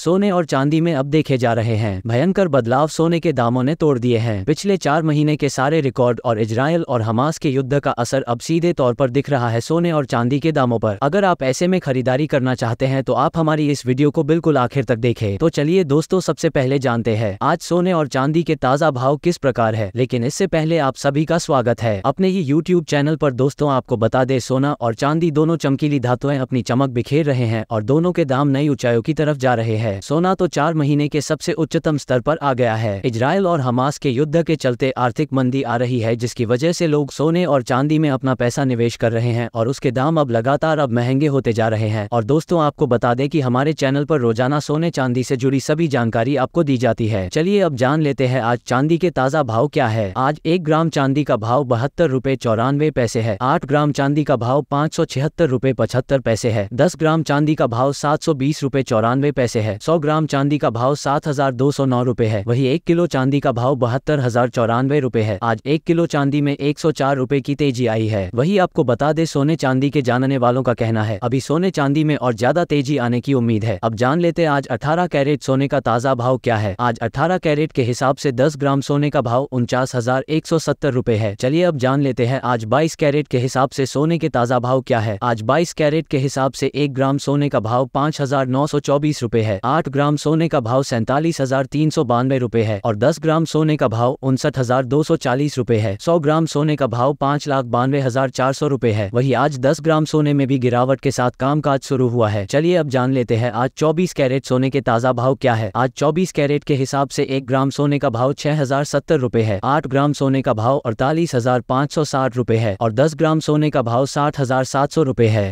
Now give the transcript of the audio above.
सोने और चांदी में अब देखे जा रहे हैं भयंकर बदलाव सोने के दामों ने तोड़ दिए हैं पिछले चार महीने के सारे रिकॉर्ड और इजराइल और हमास के युद्ध का असर अब सीधे तौर पर दिख रहा है सोने और चांदी के दामों पर अगर आप ऐसे में खरीदारी करना चाहते हैं तो आप हमारी इस वीडियो को बिल्कुल आखिर तक देखे तो चलिए दोस्तों सबसे पहले जानते हैं आज सोने और चांदी के ताजा भाव किस प्रकार है लेकिन इससे पहले आप सभी का स्वागत है अपने ही यूट्यूब चैनल पर दोस्तों आपको बता दे सोना और चांदी दोनों चमकीली धातुएं अपनी चमक बिखेर रहे हैं और दोनों के दाम नई ऊंचाइयों की तरफ जा रहे हैं है सोना तो चार महीने के सबसे उच्चतम स्तर पर आ गया है इजराइल और हमास के युद्ध के चलते आर्थिक मंदी आ रही है जिसकी वजह से लोग सोने और चांदी में अपना पैसा निवेश कर रहे हैं और उसके दाम अब लगातार अब महंगे होते जा रहे हैं और दोस्तों आपको बता दें कि हमारे चैनल पर रोजाना सोने चांदी से जुड़ी सभी जानकारी आपको दी जाती है चलिए अब जान लेते हैं आज चांदी के ताज़ा भाव क्या है आज एक ग्राम चांदी का भाव बहत्तर रूपए चौरानवे पैसे है आठ ग्राम चांदी का भाव पाँच सौ छिहत्तर रूपए पचहत्तर पैसे है दस ग्राम चांदी का भाव सात सौ बीस रूपए चौरानवे पैसे है सौ ग्राम चांदी का भाव सात हजार दो सौ नौ रूपए है वही एक किलो चांदी का भाव बहत्तर हजार चौरानवे रूपए है आज एक किलो चांदी में एक सौ चार रूपए की तेजी आई है वही आपको बता दे सोने चांदी के जानने वालों का कहना है अभी सोने चांदी में और ज्यादा तेजी आने की उम्मीद है अब जान लेते आज अठारह कैरेट सोने का ताजा भाव क्या है आज अठारह कैरेट के हिसाब से दस ग्राम सोने का भाव उनचास हजार एक सौ सत्तर रूपए है चलिए अब जान लेते हैं आज बाईस कैरेट के हिसाब से सोने के ताजा भाव क्या है आज बाईस कैरेट के हिसाब से एक ग्राम सोने का भाव पाँच हजार नौ सौ चौबीस रूपए है आठ ग्राम सोने का भाव सैंतालीस हजार तीन सौ बानवे रूपए है और दस ग्राम सोने का भाव उनसठ हजार दो सौ चालीस रूपए है सौ ग्राम सोने का भाव पाँच लाख बानवे हजार चार सौ रूपए है वही आज दस ग्राम सोने में भी गिरावट के साथ कामकाज शुरू हुआ है चलिए अब जान लेते हैं आज चौबीस कैरेट सोने के ताज़ा भाव क्या है आज चौबीस कैरेट के हिसाब ऐसी एक ग्राम सोने का भाव छह हजार सत्तर रूपए है आठ ग्राम सोने का भाव अड़तालीस हजार पाँच सौ साठ रूपए है और दस ग्राम सोने का भाव साठ हजार सात सौ रूपए है